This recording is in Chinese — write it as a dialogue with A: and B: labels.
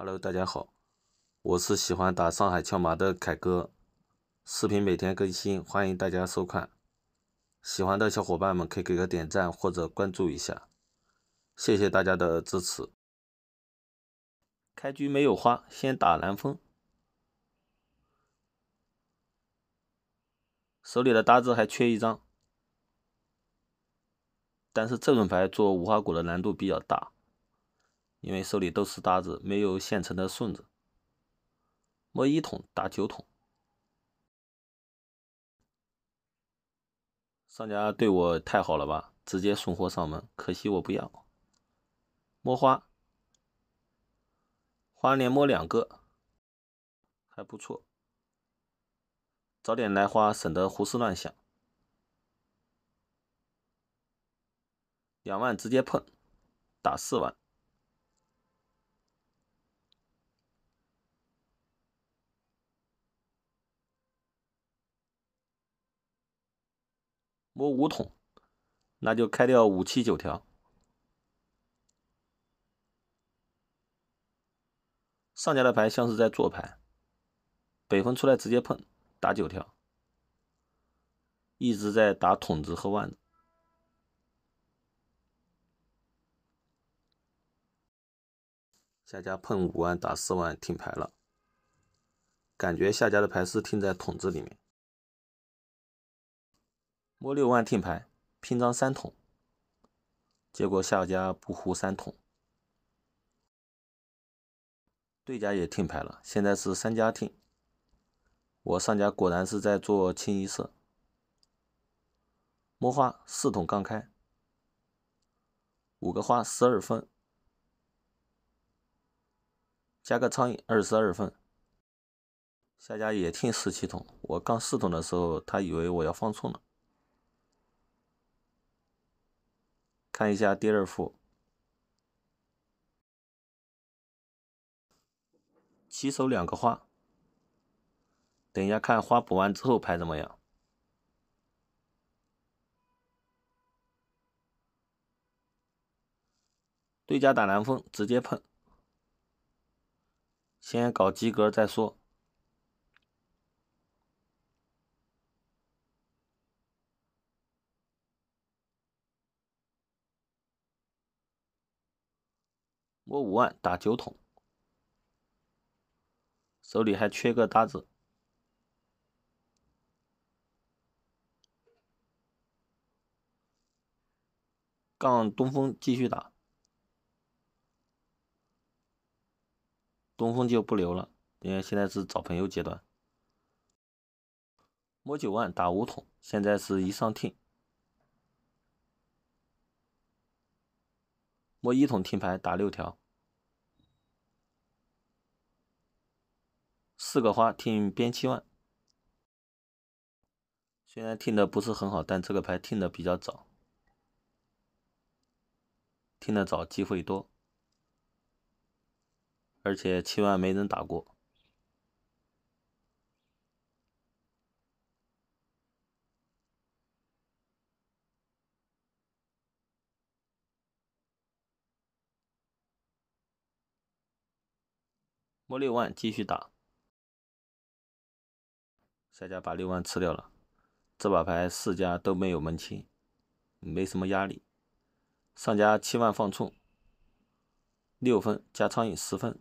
A: Hello，大家好，我是喜欢打上海翘马的凯哥，视频每天更新，欢迎大家收看。喜欢的小伙伴们可以给个点赞或者关注一下，谢谢大家的支持。开局没有花，先打南风，手里的搭子还缺一张，但是这种牌做无花果的难度比较大。因为手里都是搭子，没有现成的顺子，摸一筒打九筒。商家对我太好了吧？直接送货上门，可惜我不要。摸花，花连摸两个，还不错。早点来花，省得胡思乱想。两万直接碰，打四万。摸五筒，那就开掉五七九条。上家的牌像是在做牌，北风出来直接碰，打九条，一直在打筒子和万子。下家碰五万打四万听牌了，感觉下家的牌是听在筒子里面。摸六万听牌，拼张三筒，结果下家不胡三筒，对家也听牌了，现在是三家听，我上家果然是在做清一色，摸花四筒刚开，五个花十二分，加个苍蝇二十二分，下家也听十七筒，我刚四筒的时候，他以为我要放错了。看一下第二副，起手两个花，等一下看花补完之后牌怎么样？对家打南风，直接碰，先搞及格再说。摸五万打九筒，手里还缺个搭子，杠东风继续打，东风就不留了，因为现在是找朋友阶段。摸九万打五筒，现在是一上听，我一筒听牌打六条，四个花听边七万。虽然听的不是很好，但这个牌听的比较早，听的早机会多，而且七万没人打过。摸六万继续打，下家把六万吃掉了。这把牌四家都没有门清，没什么压力。上家七万放冲，六分加苍蝇十分。